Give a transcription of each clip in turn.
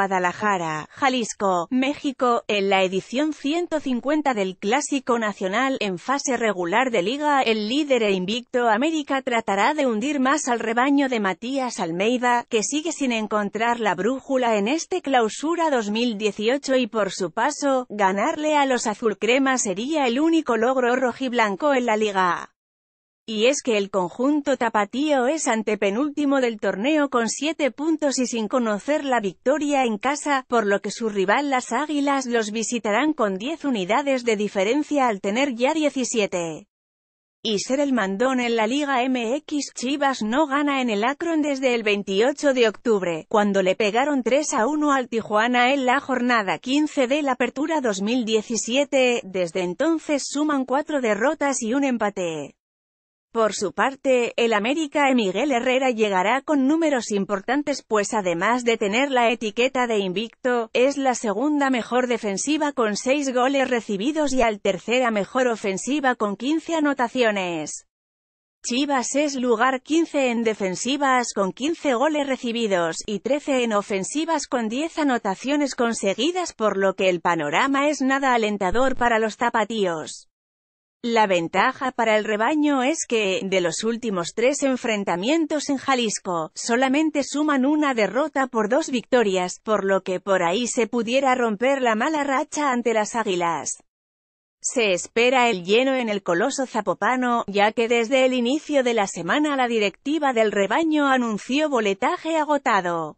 Guadalajara, Jalisco, México, en la edición 150 del Clásico Nacional en fase regular de liga, el líder e invicto América tratará de hundir más al rebaño de Matías Almeida, que sigue sin encontrar la brújula en este clausura 2018 y por su paso, ganarle a los azulcremas sería el único logro rojiblanco en la liga. Y es que el conjunto tapatío es antepenúltimo del torneo con 7 puntos y sin conocer la victoria en casa, por lo que su rival las Águilas los visitarán con 10 unidades de diferencia al tener ya 17. Y ser el mandón en la Liga MX Chivas no gana en el Akron desde el 28 de octubre, cuando le pegaron 3 a 1 al Tijuana en la jornada 15 de la Apertura 2017, desde entonces suman 4 derrotas y un empate. Por su parte, el América e Miguel Herrera llegará con números importantes pues además de tener la etiqueta de invicto, es la segunda mejor defensiva con 6 goles recibidos y al tercera mejor ofensiva con 15 anotaciones. Chivas es lugar 15 en defensivas con 15 goles recibidos, y 13 en ofensivas con 10 anotaciones conseguidas por lo que el panorama es nada alentador para los zapatíos. La ventaja para el rebaño es que, de los últimos tres enfrentamientos en Jalisco, solamente suman una derrota por dos victorias, por lo que por ahí se pudiera romper la mala racha ante las águilas. Se espera el lleno en el coloso zapopano, ya que desde el inicio de la semana la directiva del rebaño anunció boletaje agotado.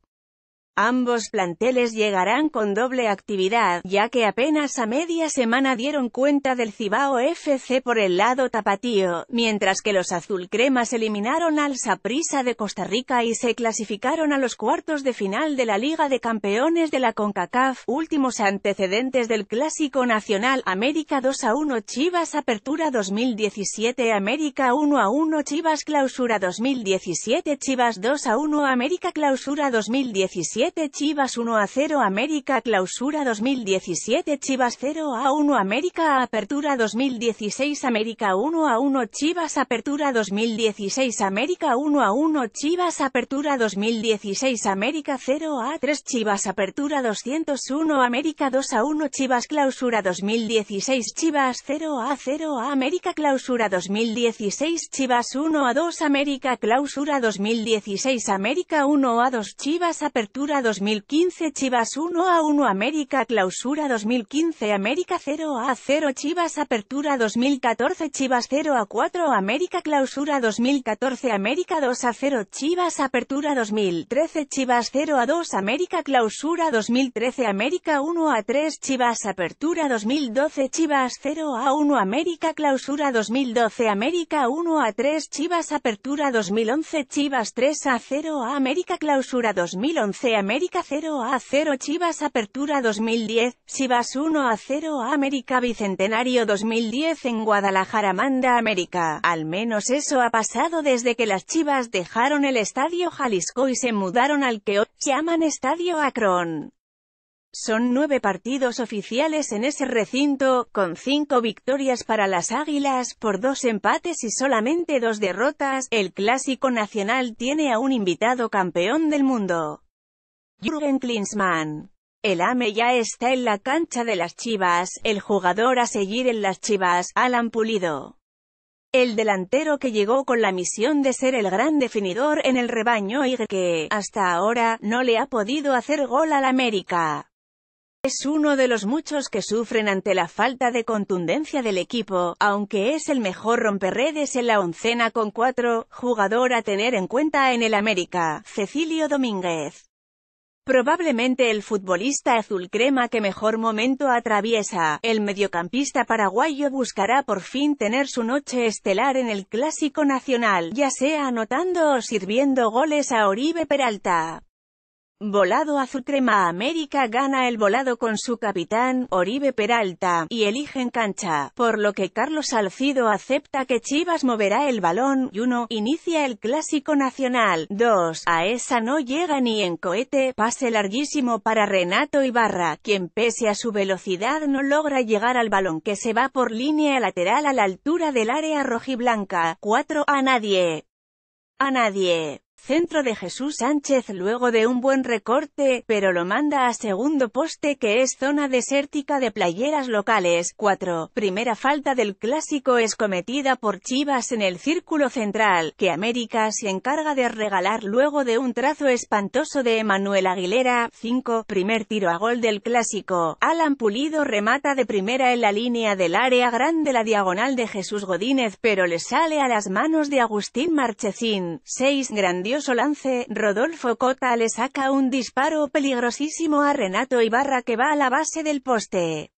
Ambos planteles llegarán con doble actividad, ya que apenas a media semana dieron cuenta del Cibao FC por el lado tapatío, mientras que los azulcremas eliminaron al Saprisa de Costa Rica y se clasificaron a los cuartos de final de la Liga de Campeones de la CONCACAF, últimos antecedentes del Clásico Nacional, América 2 a 1 Chivas Apertura 2017 América 1 a 1 Chivas Clausura 2017 Chivas 2 a 1 América Clausura 2017 Chivas 1 a 0 América Clausura 2017 Chivas 0 a 1 América Apertura 2016 América 1 a 1 Chivas Apertura 2016 América 1 a 1 Chivas Apertura 2016 América 0 a 3 Chivas Apertura 201 América 2 a 1 Chivas Clausura 2016 Chivas 0 a 0 América Clausura 2016 Chivas 1 a 2 América Clausura 2016 América 1 a 2 Chivas Apertura 2015 Chivas 1 a 1 América Clausura 2015 América 0 a 0 Chivas Apertura 2014 Chivas 0 a 4 América Clausura 2014 América 2 a 0 Chivas Apertura 2013 Chivas 0 a 2 América Clausura 2013 América 1 a 3 Chivas Apertura 2012 Chivas 0 a 1 América Clausura 2012 América 1 a 3 Chivas Apertura 2011 Chivas 3 a 0 América Clausura 2011 América 0 a 0 Chivas Apertura 2010, Chivas 1 a 0 América Bicentenario 2010 en Guadalajara manda América. Al menos eso ha pasado desde que las Chivas dejaron el Estadio Jalisco y se mudaron al que hoy llaman Estadio Akron. Son nueve partidos oficiales en ese recinto, con cinco victorias para las Águilas, por dos empates y solamente dos derrotas, el Clásico Nacional tiene a un invitado campeón del mundo. Jürgen Klinsmann. El AME ya está en la cancha de las Chivas, el jugador a seguir en las Chivas, Alan Pulido. El delantero que llegó con la misión de ser el gran definidor en el rebaño y que, hasta ahora, no le ha podido hacer gol al América. Es uno de los muchos que sufren ante la falta de contundencia del equipo, aunque es el mejor romperredes en la oncena con cuatro, jugador a tener en cuenta en el América, Cecilio Domínguez. Probablemente el futbolista azul crema que mejor momento atraviesa, el mediocampista paraguayo buscará por fin tener su noche estelar en el Clásico Nacional, ya sea anotando o sirviendo goles a Oribe Peralta. Volado Azul América gana el volado con su capitán, Oribe Peralta, y eligen cancha, por lo que Carlos Salcido acepta que Chivas moverá el balón, y uno, inicia el Clásico Nacional, 2, a esa no llega ni en cohete, pase larguísimo para Renato Ibarra, quien pese a su velocidad no logra llegar al balón que se va por línea lateral a la altura del área rojiblanca, 4, a nadie. A nadie. Centro de Jesús Sánchez luego de un buen recorte, pero lo manda a segundo poste que es zona desértica de playeras locales. 4. Primera falta del clásico es cometida por Chivas en el círculo central, que América se encarga de regalar luego de un trazo espantoso de Emanuel Aguilera. 5. Primer tiro a gol del clásico. Alan Pulido remata de primera en la línea del área grande la diagonal de Jesús Godínez, pero le sale a las manos de Agustín Marchesín. 6. Grandioso lance, Rodolfo Cota le saca un disparo peligrosísimo a Renato Ibarra que va a la base del poste.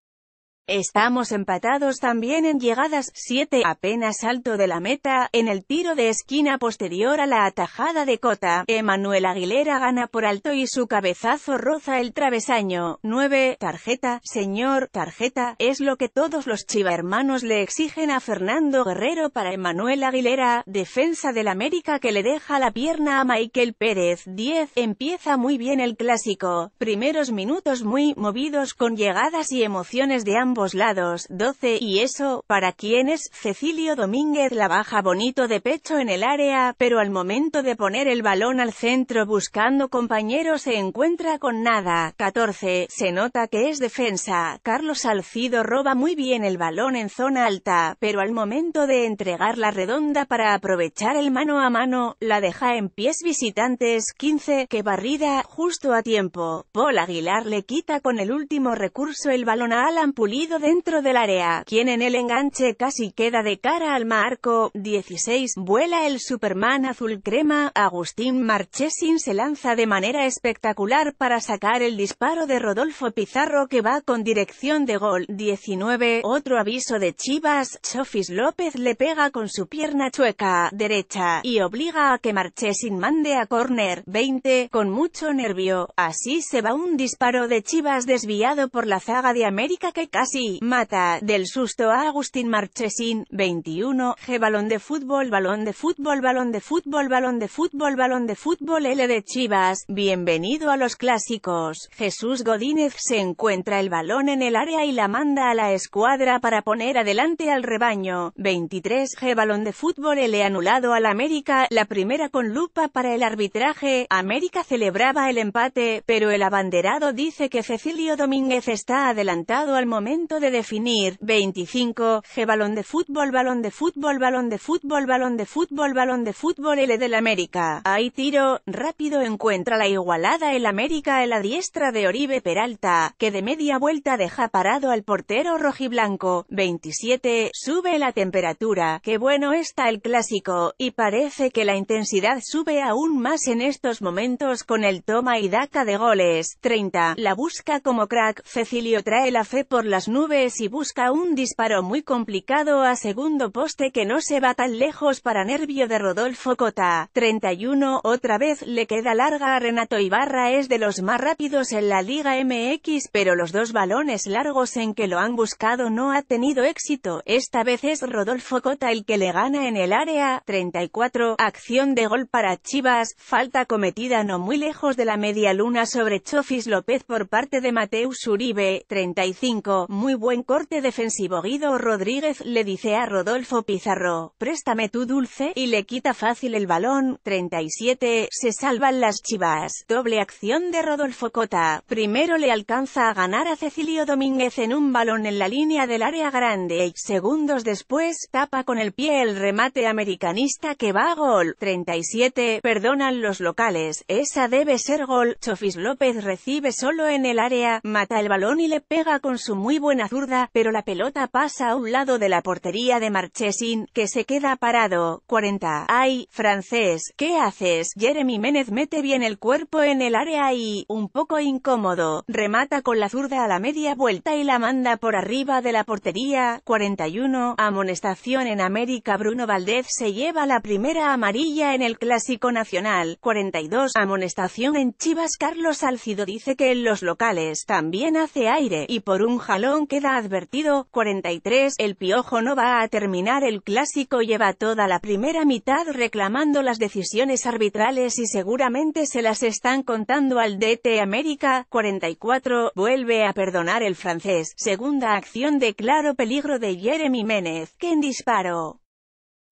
Estamos empatados también en llegadas, 7, apenas alto de la meta, en el tiro de esquina posterior a la atajada de Cota, Emanuel Aguilera gana por alto y su cabezazo roza el travesaño, 9, tarjeta, señor, tarjeta, es lo que todos los chivahermanos le exigen a Fernando Guerrero para Emanuel Aguilera, defensa del América que le deja la pierna a Michael Pérez, 10, empieza muy bien el clásico, primeros minutos muy movidos con llegadas y emociones de ambos lados, 12, y eso, para quienes, Cecilio Domínguez la baja bonito de pecho en el área, pero al momento de poner el balón al centro buscando compañero se encuentra con nada, 14, se nota que es defensa, Carlos Salcido roba muy bien el balón en zona alta, pero al momento de entregar la redonda para aprovechar el mano a mano, la deja en pies visitantes, 15, que barrida, justo a tiempo, Paul Aguilar le quita con el último recurso el balón a Alan Pulido, dentro del área, quien en el enganche casi queda de cara al marco. 16. Vuela el Superman azul crema, Agustín Marchesin se lanza de manera espectacular para sacar el disparo de Rodolfo Pizarro que va con dirección de gol. 19. Otro aviso de Chivas, Chofis López le pega con su pierna chueca, derecha, y obliga a que Marchesin mande a Corner. 20. Con mucho nervio, así se va un disparo de Chivas desviado por la zaga de América que casi Sí, mata, del susto a Agustín Marchesín, 21, G balón de fútbol, balón de fútbol, balón de fútbol, balón de fútbol, balón de fútbol L de Chivas, bienvenido a los clásicos, Jesús Godínez se encuentra el balón en el área y la manda a la escuadra para poner adelante al rebaño, 23, G balón de fútbol L anulado al América, la primera con lupa para el arbitraje, América celebraba el empate, pero el abanderado dice que Cecilio Domínguez está adelantado al momento de definir. 25. G. Balón de fútbol, balón de fútbol, balón de fútbol, balón de fútbol, balón de fútbol L del América. ahí tiro, rápido encuentra la igualada el América en la diestra de Oribe Peralta, que de media vuelta deja parado al portero rojiblanco. 27. Sube la temperatura, qué bueno está el clásico, y parece que la intensidad sube aún más en estos momentos con el toma y daca de goles. 30. La busca como crack, Cecilio trae la fe por las nubes y busca un disparo muy complicado a segundo poste que no se va tan lejos para nervio de Rodolfo Cota. 31 otra vez le queda larga a Renato Ibarra es de los más rápidos en la Liga MX pero los dos balones largos en que lo han buscado no ha tenido éxito. Esta vez es Rodolfo Cota el que le gana en el área. 34 acción de gol para Chivas, falta cometida no muy lejos de la media luna sobre Chofis López por parte de Mateus Uribe. 35 muy buen corte defensivo Guido Rodríguez le dice a Rodolfo Pizarro, préstame tu dulce, y le quita fácil el balón, 37, se salvan las chivas, doble acción de Rodolfo Cota, primero le alcanza a ganar a Cecilio Domínguez en un balón en la línea del área grande, y segundos después, tapa con el pie el remate americanista que va a gol, 37, perdonan los locales, esa debe ser gol, Chofis López recibe solo en el área, mata el balón y le pega con su muy buen una zurda, pero la pelota pasa a un lado de la portería de Marchesin, que se queda parado. 40. Ay, francés, ¿qué haces? Jeremy Ménez mete bien el cuerpo en el área y, un poco incómodo, remata con la zurda a la media vuelta y la manda por arriba de la portería. 41. Amonestación en América Bruno Valdez se lleva la primera amarilla en el Clásico Nacional. 42. Amonestación en Chivas Carlos Alcido dice que en los locales también hace aire, y por un jalón queda advertido. 43. El Piojo no va a terminar el clásico lleva toda la primera mitad reclamando las decisiones arbitrales y seguramente se las están contando al DT América. 44. Vuelve a perdonar el francés. Segunda acción de claro peligro de Jeremy Menez. que en disparo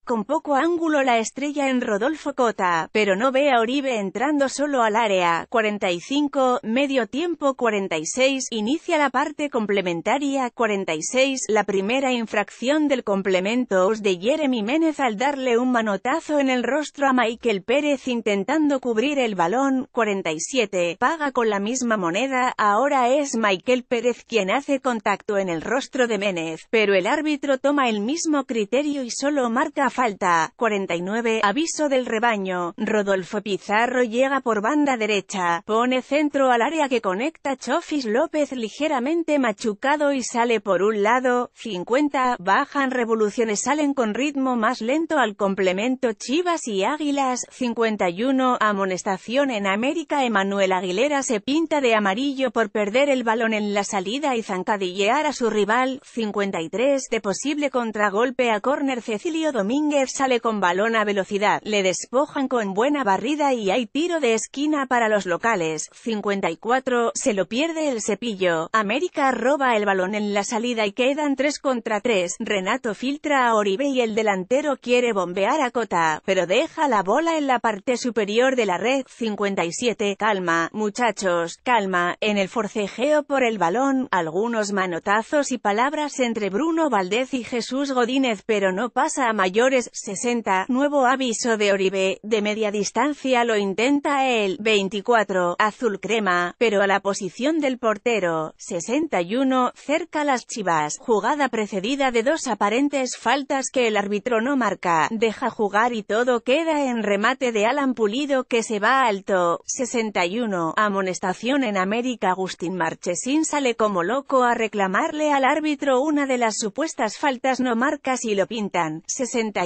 con poco ángulo la estrella en Rodolfo Cota, pero no ve a Oribe entrando solo al área, 45, medio tiempo 46, inicia la parte complementaria, 46, la primera infracción del complemento de Jeremy Ménez al darle un manotazo en el rostro a Michael Pérez intentando cubrir el balón, 47, paga con la misma moneda, ahora es Michael Pérez quien hace contacto en el rostro de Ménez, pero el árbitro toma el mismo criterio y solo marca falta. 49. Aviso del rebaño. Rodolfo Pizarro llega por banda derecha, pone centro al área que conecta Chofis López ligeramente machucado y sale por un lado. 50. Bajan revoluciones salen con ritmo más lento al complemento Chivas y Águilas. 51. Amonestación en América Emanuel Aguilera se pinta de amarillo por perder el balón en la salida y zancadillear a su rival. 53. De posible contragolpe a córner Cecilio Domínguez sale con balón a velocidad, le despojan con buena barrida y hay tiro de esquina para los locales, 54, se lo pierde el cepillo, América roba el balón en la salida y quedan 3 contra 3, Renato filtra a Oribe y el delantero quiere bombear a Cota, pero deja la bola en la parte superior de la red, 57, calma, muchachos, calma, en el forcejeo por el balón, algunos manotazos y palabras entre Bruno Valdez y Jesús Godínez pero no pasa a mayor 60, nuevo aviso de Oribe, de media distancia lo intenta el 24, azul crema, pero a la posición del portero, 61, cerca las chivas, jugada precedida de dos aparentes faltas que el árbitro no marca, deja jugar y todo queda en remate de Alan Pulido que se va alto, 61, amonestación en América Agustín Marchesín sale como loco a reclamarle al árbitro una de las supuestas faltas no marcas y lo pintan, 61,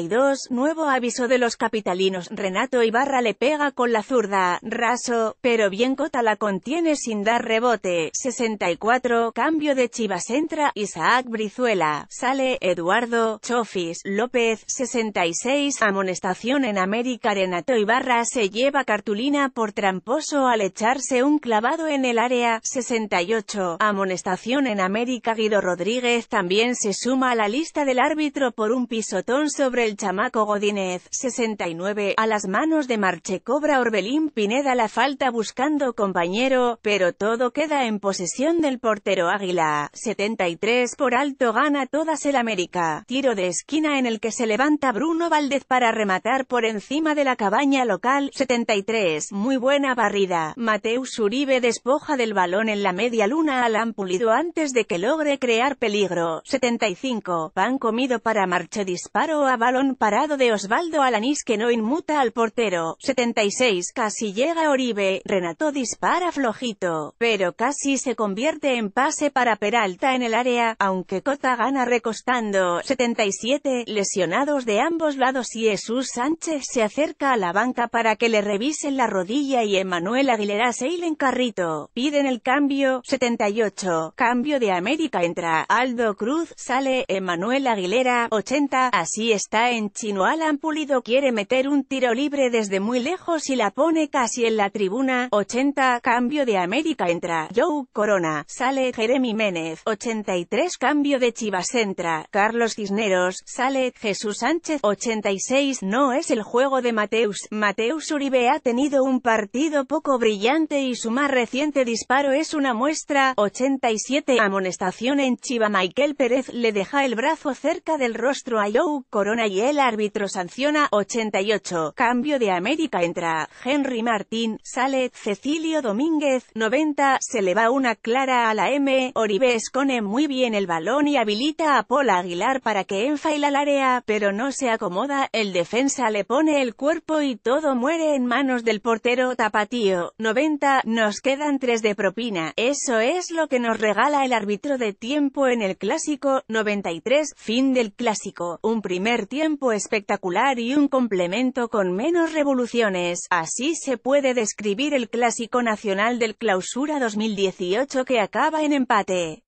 nuevo aviso de los capitalinos, Renato Ibarra le pega con la zurda, raso, pero bien Cota la contiene sin dar rebote, 64, cambio de Chivas entra, Isaac Brizuela, sale, Eduardo, Chofis, López, 66, amonestación en América, Renato Ibarra se lleva cartulina por tramposo al echarse un clavado en el área, 68, amonestación en América, Guido Rodríguez también se suma a la lista del árbitro por un pisotón sobre el chamaco Godínez, 69, a las manos de Marche cobra Orbelín Pineda la falta buscando compañero, pero todo queda en posesión del portero Águila, 73 por alto gana todas el América, tiro de esquina en el que se levanta Bruno Valdez para rematar por encima de la cabaña local, 73, muy buena barrida, Mateus Uribe despoja del balón en la media luna al Ampulido antes de que logre crear peligro, 75, pan comido para Marche disparo a balón parado de Osvaldo Alanís que no inmuta al portero. 76. Casi llega Oribe, Renato dispara flojito, pero casi se convierte en pase para Peralta en el área, aunque Cota gana recostando. 77. Lesionados de ambos lados y Jesús Sánchez se acerca a la banca para que le revisen la rodilla y Emanuel Aguilera en Carrito. Piden el cambio. 78. Cambio de América entra. Aldo Cruz sale. Emanuel Aguilera. 80. Así está en chino Alan Pulido quiere meter un tiro libre desde muy lejos y la pone casi en la tribuna, 80, cambio de América entra, Joe Corona, sale Jeremy Menez, 83, cambio de Chivas entra, Carlos Cisneros, sale Jesús Sánchez, 86, no es el juego de Mateus, Mateus Uribe ha tenido un partido poco brillante y su más reciente disparo es una muestra, 87, amonestación en Chiva Michael Pérez le deja el brazo cerca del rostro a Joe Corona y el árbitro sanciona, 88, cambio de América entra, Henry Martín, sale, Cecilio Domínguez, 90, se le va una clara a la M, Oribe escone muy bien el balón y habilita a Paul Aguilar para que enfaila la área, pero no se acomoda, el defensa le pone el cuerpo y todo muere en manos del portero Tapatío, 90, nos quedan 3 de propina, eso es lo que nos regala el árbitro de tiempo en el clásico, 93, fin del clásico, un primer tiempo tiempo espectacular y un complemento con menos revoluciones, así se puede describir el clásico nacional del clausura 2018 que acaba en empate.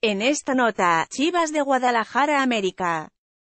En esta nota, Chivas de Guadalajara América.